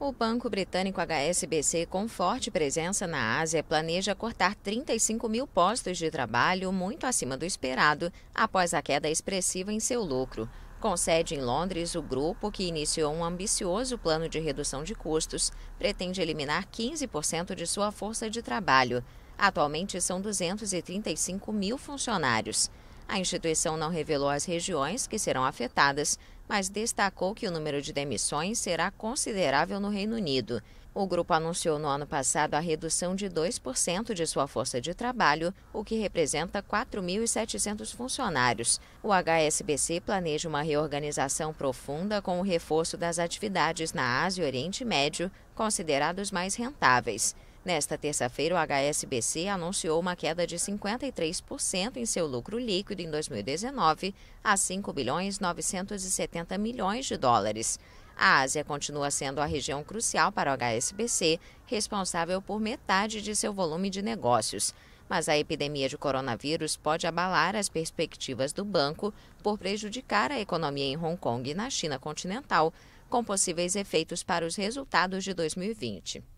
O banco britânico HSBC, com forte presença na Ásia, planeja cortar 35 mil postos de trabalho, muito acima do esperado, após a queda expressiva em seu lucro. Com sede em Londres, o grupo, que iniciou um ambicioso plano de redução de custos, pretende eliminar 15% de sua força de trabalho. Atualmente são 235 mil funcionários. A instituição não revelou as regiões que serão afetadas, mas destacou que o número de demissões será considerável no Reino Unido. O grupo anunciou no ano passado a redução de 2% de sua força de trabalho, o que representa 4.700 funcionários. O HSBC planeja uma reorganização profunda com o reforço das atividades na Ásia e Oriente Médio, considerados mais rentáveis. Nesta terça-feira, o HSBC anunciou uma queda de 53% em seu lucro líquido em 2019 a 5 bilhões 970 milhões de dólares. A Ásia continua sendo a região crucial para o HSBC, responsável por metade de seu volume de negócios. Mas a epidemia de coronavírus pode abalar as perspectivas do banco por prejudicar a economia em Hong Kong e na China continental, com possíveis efeitos para os resultados de 2020.